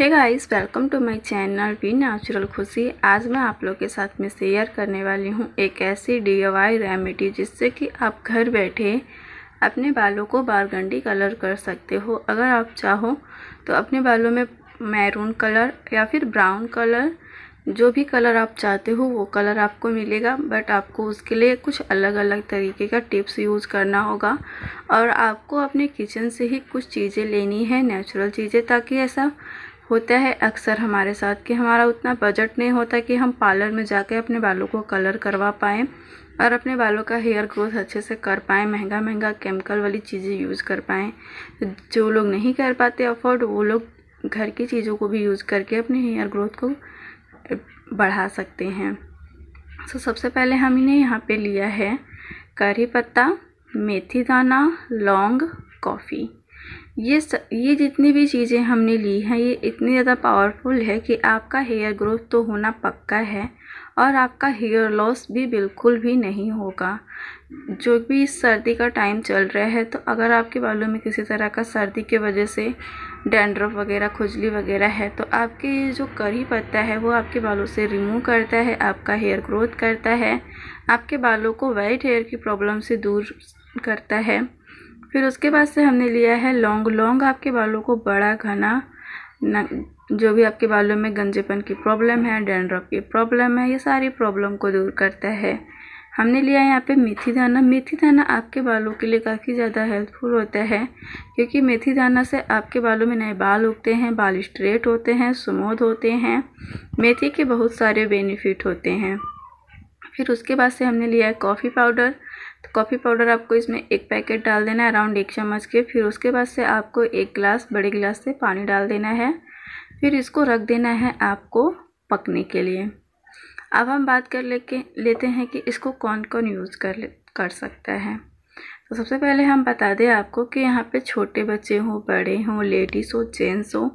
है guys welcome to my channel V natural Khushi आज मैं आप लोग के साथ में शेयर करने वाली हूँ एक ऐसी डीआईवाई रेमेडी जिससे कि आप घर बैठे अपने बालों को बारगंडी कलर कर सकते हो अगर आप चाहो तो अपने बालों में मैरून कलर या फिर ब्राउन कलर जो भी कलर आप चाहते हो वो कलर आपको मिलेगा बट आपको उसके लिए कुछ अलग अलग तरीके का टिप्स यूज़ करना होगा और आपको अपने किचन से ही कुछ चीज़ें लेनी है नेचुरल चीज़ें ताकि ऐसा होता है अक्सर हमारे साथ कि हमारा उतना बजट नहीं होता कि हम पार्लर में जाके अपने बालों को कलर करवा पाएँ और अपने बालों का हेयर ग्रोथ अच्छे से कर पाएँ महंगा महंगा केमिकल वाली चीज़ें यूज़ कर पाएँ जो लोग नहीं कर पाते अफोर्ड वो लोग घर की चीज़ों को भी यूज़ करके अपने हेयर ग्रोथ को बढ़ा सकते हैं सो तो so, सबसे पहले हमने यहाँ पे लिया है करी पत्ता मेथी दाना लौंग कॉफ़ी ये स ये जितनी भी चीज़ें हमने ली हैं ये इतनी ज़्यादा पावरफुल है कि आपका हेयर ग्रोथ तो होना पक्का है और आपका हेयर लॉस भी बिल्कुल भी नहीं होगा जो भी इस सर्दी का टाइम चल रहा है तो अगर आपके बालों में किसी तरह का सर्दी की वजह से डेंड्रफ वगैरह खुजली वगैरह है तो आपके ये जो करी पत्ता है वो आपके बालों से रिमूव करता है आपका हेयर ग्रोथ करता है आपके बालों को वाइट हेयर की प्रॉब्लम से दूर करता है फिर उसके बाद से हमने लिया है लॉन्ग लॉन्ग आपके बालों को बड़ा घना जो भी आपके बालों में गंजेपन की प्रॉब्लम है डेंड्रॉप की प्रॉब्लम है ये सारी प्रॉब्लम को दूर करता है हमने लिया है यहाँ पे मेथी दाना मेथी दाना आपके बालों के लिए काफ़ी ज़्यादा हेल्पफुल होता है क्योंकि मेथी दाना से आपके बालों में नए बाल उगते हैं बाल स्ट्रेट होते हैं सुमोध होते हैं मेथी के बहुत सारे बेनिफिट होते हैं फिर उसके बाद से हमने लिया है कॉफ़ी पाउडर तो कॉफ़ी पाउडर आपको इसमें एक पैकेट डाल देना है अराउंड एक चम्मच के फिर उसके बाद से आपको एक गिलास बड़े गिलास से पानी डाल देना है फिर इसको रख देना है आपको पकने के लिए अब हम बात कर लेके लेते हैं कि इसको कौन कौन यूज़ कर ले कर सकता है तो सबसे पहले हम बता दें आपको कि यहाँ पे छोटे बच्चे हों बड़े हों लेडीज़ हो जेंट्स हो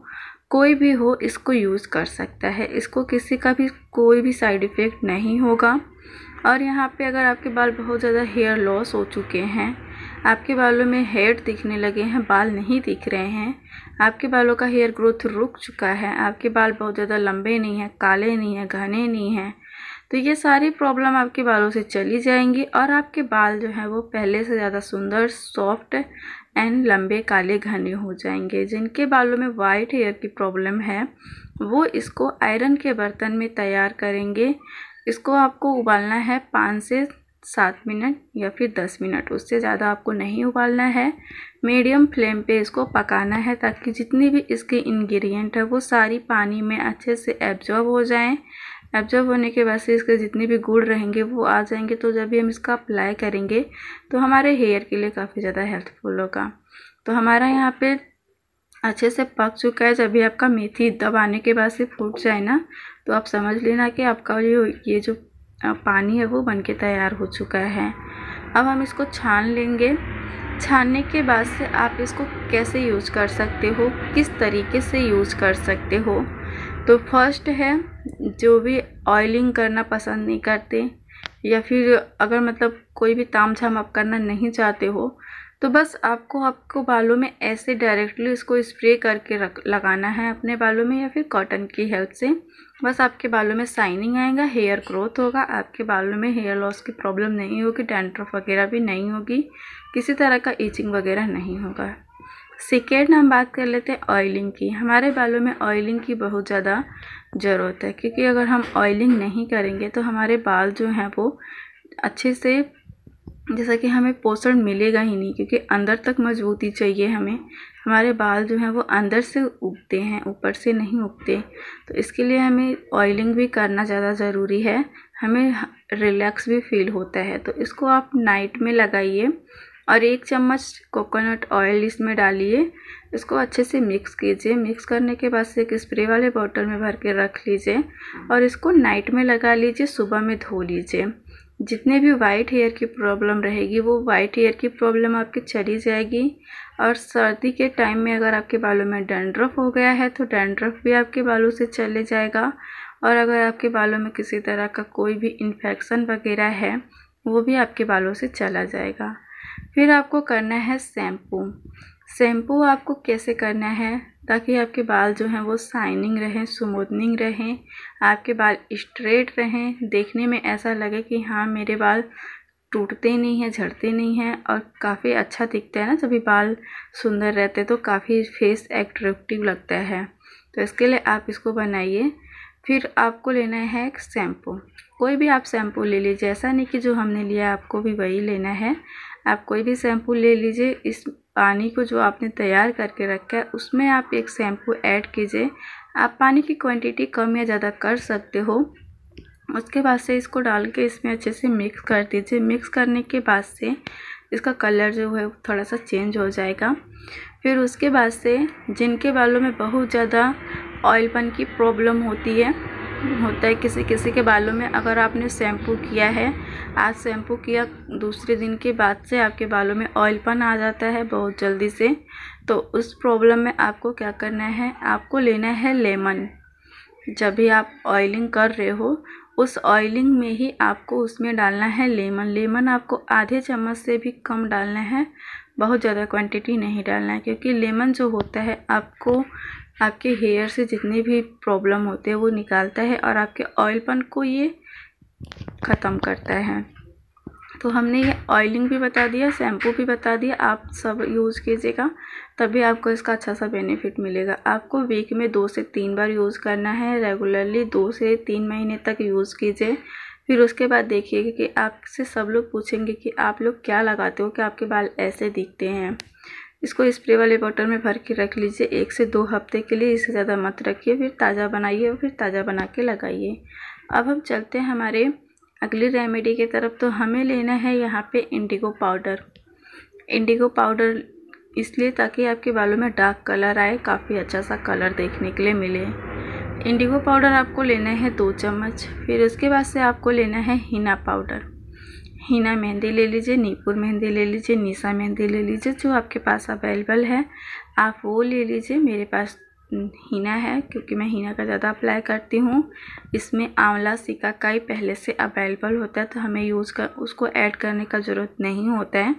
कोई भी हो इसको यूज़ कर सकता है इसको किसी का भी कोई भी साइड इफ़ेक्ट नहीं होगा और यहाँ पे अगर आपके बाल बहुत ज़्यादा हेयर लॉस हो चुके हैं आपके बालों में हेड दिखने लगे हैं बाल नहीं दिख रहे हैं आपके बालों का हेयर ग्रोथ रुक चुका है आपके बाल बहुत ज़्यादा लंबे नहीं हैं काले नहीं हैं घने नहीं हैं तो ये सारी प्रॉब्लम आपके बालों से चली जाएंगी और आपके बाल जो हैं वो पहले से ज़्यादा सुंदर सॉफ्ट एंड लंबे काले घने हो जाएंगे जिनके बालों में वाइट हेयर की प्रॉब्लम है वो इसको आयरन के बर्तन में तैयार करेंगे इसको आपको उबालना है पाँच से सात मिनट या फिर दस मिनट उससे ज़्यादा आपको नहीं उबालना है मीडियम फ्लेम पे इसको पकाना है ताकि जितनी भी इसके इंग्रेडिएंट है वो सारी पानी में अच्छे से एब्जॉर्ब हो जाएं एब्जॉर्ब होने के बाद से इसके जितने भी गुड़ रहेंगे वो आ जाएंगे तो जब भी हम इसका अप्लाई करेंगे तो हमारे हेयर के लिए काफ़ी ज़्यादा हेल्पफुल होगा तो हमारा यहाँ पे अच्छे से पक चुका है जब भी आपका मेथी दबाने के बाद से फूट जाए ना तो आप समझ लेना कि आपका ये ये जो पानी है वो बनके तैयार हो चुका है अब हम इसको छान लेंगे छानने के बाद से आप इसको कैसे यूज़ कर सकते हो किस तरीके से यूज़ कर सकते हो तो फर्स्ट है जो भी ऑयलिंग करना पसंद नहीं करते या फिर अगर मतलब कोई भी ताम झाम आप करना नहीं चाहते हो तो बस आपको आपको बालों में ऐसे डायरेक्टली इसको स्प्रे करके रख लगाना है अपने बालों में या फिर कॉटन की हेल्प से बस आपके बालों में साइनिंग आएगा हेयर ग्रोथ होगा आपके बालों में हेयर लॉस की प्रॉब्लम नहीं होगी डेंट्रफ वगैरह भी नहीं होगी किसी तरह का ईचिंग वगैरह नहीं होगा सेकेंड हम बात कर लेते हैं ऑयलिंग की हमारे बालों में ऑयलिंग की बहुत ज़्यादा ज़रूरत है क्योंकि अगर हम ऑयलिंग नहीं करेंगे तो हमारे बाल जो हैं वो अच्छे से जैसा कि हमें पोषण मिलेगा ही नहीं क्योंकि अंदर तक मजबूती चाहिए हमें हमारे बाल जो हैं वो अंदर से उगते हैं ऊपर से नहीं उगते तो इसके लिए हमें ऑयलिंग भी करना ज़्यादा ज़रूरी है हमें रिलैक्स भी फील होता है तो इसको आप नाइट में लगाइए और एक चम्मच कोकोनट ऑयल इसमें डालिए इसको अच्छे से मिक्स कीजिए मिक्स करने के बाद से एक स्प्रे वाले बॉटल में भर के रख लीजिए और इसको नाइट में लगा लीजिए सुबह में धो लीजिए जितने भी वाइट हेयर की प्रॉब्लम रहेगी वो वाइट हेयर की प्रॉब्लम आपकी चली जाएगी और सर्दी के टाइम में अगर आपके बालों में डैंड्रफ हो गया है तो डेंड्रफ भी आपके बालों से चले जाएगा और अगर आपके बालों में किसी तरह का कोई भी इन्फेक्शन वगैरह है वो भी आपके बालों से चला जाएगा फिर आपको करना है शैम्पू शैम्पू आपको कैसे करना है ताकि आपके बाल जो हैं वो शाइनिंग रहें स्मूथनिंग रहें आपके बाल स्ट्रेट रहें देखने में ऐसा लगे कि हाँ मेरे बाल टूटते नहीं हैं झड़ते नहीं हैं और काफ़ी अच्छा दिखता है ना जब भी बाल सुंदर रहते तो काफ़ी फेस एक्ट्रेक्टिव लगता है तो इसके लिए आप इसको बनाइए फिर आपको लेना है एक शैम्पू कोई भी आप शैम्पू ले लीजिए ऐसा नहीं कि जो हमने लिया आपको भी वही लेना है आप कोई भी शैम्पू ले लीजिए इस पानी को जो आपने तैयार करके रखा है उसमें आप एक शैम्पू ऐड कीजिए आप पानी की क्वांटिटी कम या ज़्यादा कर सकते हो उसके बाद से इसको डाल के इसमें अच्छे से मिक्स कर दीजिए मिक्स करने के बाद से इसका कलर जो है थोड़ा सा चेंज हो जाएगा फिर उसके बाद से जिनके बालों में बहुत ज़्यादा ऑयलपन की प्रॉब्लम होती है होता है किसी किसी के बालों में अगर आपने शैम्पू किया है आज शैम्पू किया दूसरे दिन के बाद से आपके बालों में ऑयलपन आ जाता है बहुत जल्दी से तो उस प्रॉब्लम में आपको क्या करना है आपको लेना है लेमन जब भी आप ऑयलिंग कर रहे हो उस ऑयलिंग में ही आपको उसमें डालना है लेमन लेमन आपको आधे चम्मच से भी कम डालना है बहुत ज़्यादा क्वांटिटी नहीं डालना है क्योंकि लेमन जो होता है आपको आपके हेयर से जितने भी प्रॉब्लम होते हैं वो निकालता है और आपके ऑयलपन को ये ख़त्म करता है तो हमने ये ऑयलिंग भी बता दिया शैम्पू भी बता दिया आप सब यूज़ कीजिएगा तभी आपको इसका अच्छा सा बेनिफिट मिलेगा आपको वीक में दो से तीन बार यूज़ करना है रेगुलरली दो से तीन महीने तक यूज़ कीजिए फिर उसके बाद देखिएगा कि आपसे सब लोग पूछेंगे कि आप लोग क्या लगाते हो कि आपके बाल ऐसे दिखते हैं इसको स्प्रे वाले बॉटल में भर के रख लीजिए एक से दो हफ्ते के लिए इससे ज़्यादा मत रखिए फिर ताज़ा बनाइए और फिर ताज़ा बना के लगाइए अब हम चलते हैं हमारे अगली रेमेडी की तरफ तो हमें लेना है यहाँ पे इंडिगो पाउडर इंडिगो पाउडर इसलिए ताकि आपके बालों में डार्क कलर आए काफ़ी अच्छा सा कलर देखने के लिए मिले इंडिगो पाउडर आपको लेना है दो चम्मच फिर उसके बाद से आपको लेना है हीना पाउडर हीना मेहंदी ले लीजिए नीपुर मेहंदी ले लीजिए नीसा मेहंदी ले लीजिए जो आपके पास अवेलेबल है आप वो ले लीजिए मेरे पास हीना है क्योंकि मैं हीना का ज़्यादा अप्लाई करती हूँ इसमें आंवला सिका काई पहले से अवेलेबल होता है तो हमें यूज़ कर उसको ऐड करने का ज़रूरत नहीं होता है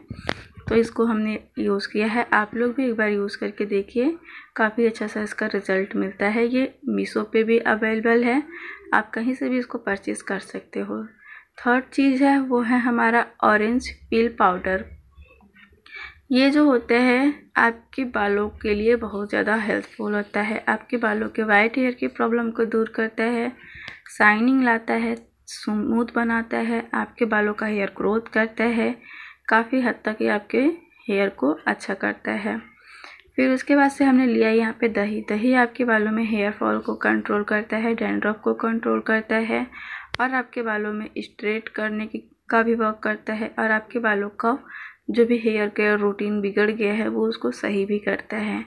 तो इसको हमने यूज़ किया है आप लोग भी एक बार यूज़ करके देखिए काफ़ी अच्छा सा इसका रिज़ल्ट मिलता है ये मीशो पे भी अवेलेबल है आप कहीं से भी इसको परचेज़ कर सकते हो थर्ड चीज़ है वो है हमारा ऑरेंज पील पाउडर ये जो होते हैं आपके बालों के लिए बहुत ज़्यादा हेल्पफुल होता है आपके बालों के वाइट हेयर की प्रॉब्लम को दूर करता है शाइनिंग लाता है स्मूथ बनाता है आपके बालों का हेयर ग्रोथ करता है काफ़ी हद तक ये आपके हेयर को अच्छा करता है फिर उसके बाद से हमने लिया यहाँ पे दही दही आपके बालों में हेयर फॉल को कंट्रोल करता है डेंड्रॉप को कंट्रोल करता है और आपके बालों में स्ट्रेट करने की का भी वर्क करता है और आपके बालों का जो भी हेयर केयर रूटीन बिगड़ गया है वो उसको सही भी करता है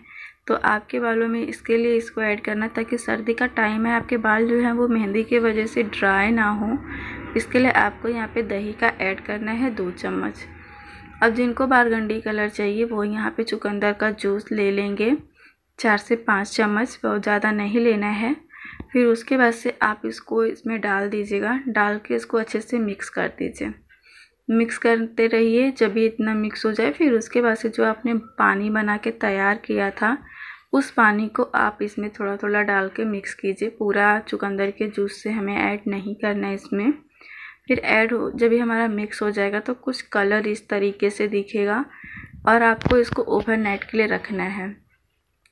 तो आपके बालों में इसके लिए इसको ऐड करना ताकि सर्दी का टाइम है आपके बाल जो हैं वो मेहंदी की वजह से ड्राई ना हो इसके लिए आपको यहाँ पे दही का ऐड करना है दो चम्मच अब जिनको बारगंडी कलर चाहिए वो यहाँ पे चुकंदर का जूस ले लेंगे चार से पाँच चम्मच बहुत ज़्यादा नहीं लेना है फिर उसके बाद से आप इसको इसमें डाल दीजिएगा डाल के इसको अच्छे से मिक्स कर दीजिए मिक्स करते रहिए जब भी इतना मिक्स हो जाए फिर उसके बाद से जो आपने पानी बना के तैयार किया था उस पानी को आप इसमें थोड़ा थोड़ा डाल के मिक्स कीजिए पूरा चुकंदर के जूस से हमें ऐड नहीं करना है इसमें फिर ऐड हो जब भी हमारा मिक्स हो जाएगा तो कुछ कलर इस तरीके से दिखेगा और आपको इसको ओवरनाइट के लिए रखना है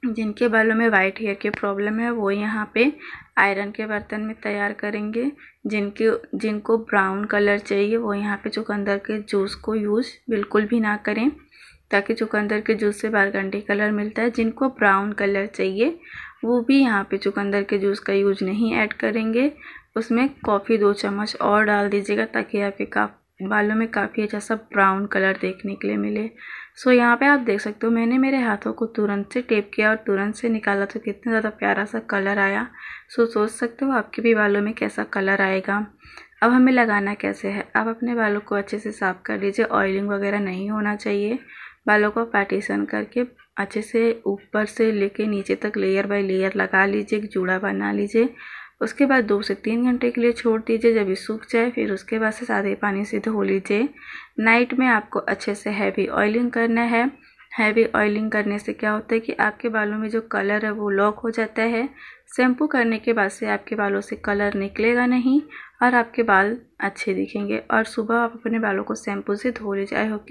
जिनके बालों में वाइट हेयर की प्रॉब्लम है वो यहाँ पे आयरन के बर्तन में तैयार करेंगे जिनके जिनको ब्राउन कलर चाहिए वो यहाँ पे चुकंदर के जूस को यूज़ बिल्कुल भी ना करें ताकि चुकंदर के जूस से बारगंडी कलर मिलता है जिनको ब्राउन कलर चाहिए वो भी यहाँ पे चुकंदर के जूस का यूज नहीं ऐड करेंगे उसमें कॉफ़ी दो चम्मच और डाल दीजिएगा ताकि आपके का बालों में काफ़ी अच्छा सा ब्राउन कलर देखने के लिए मिले सो so, यहाँ पे आप देख सकते हो मैंने मेरे हाथों को तुरंत से टेप किया और तुरंत से निकाला तो कितना ज़्यादा प्यारा सा कलर आया सो so, सोच सकते हो आपके भी बालों में कैसा कलर आएगा अब हमें लगाना कैसे है आप अपने बालों को अच्छे से साफ़ कर लीजिए ऑयलिंग वगैरह नहीं होना चाहिए बालों को पार्टीशन करके अच्छे से ऊपर से लेके नीचे तक लेयर बाय लेयर लगा लीजिए एक जूड़ा बना लीजिए उसके बाद दो से तीन घंटे के लिए छोड़ दीजिए जब ये सूख जाए फिर उसके बाद से सादे पानी से धो लीजिए नाइट में आपको अच्छे से हैवी ऑयलिंग करना है हैवी ऑयलिंग करने से क्या होता है कि आपके बालों में जो कलर है वो लॉक हो जाता है शैम्पू करने के बाद से आपके बालों से कलर निकलेगा नहीं और आपके बाल अच्छे दिखेंगे और सुबह आप अपने बालों को शैम्पू से धो लीजिए आई होप कि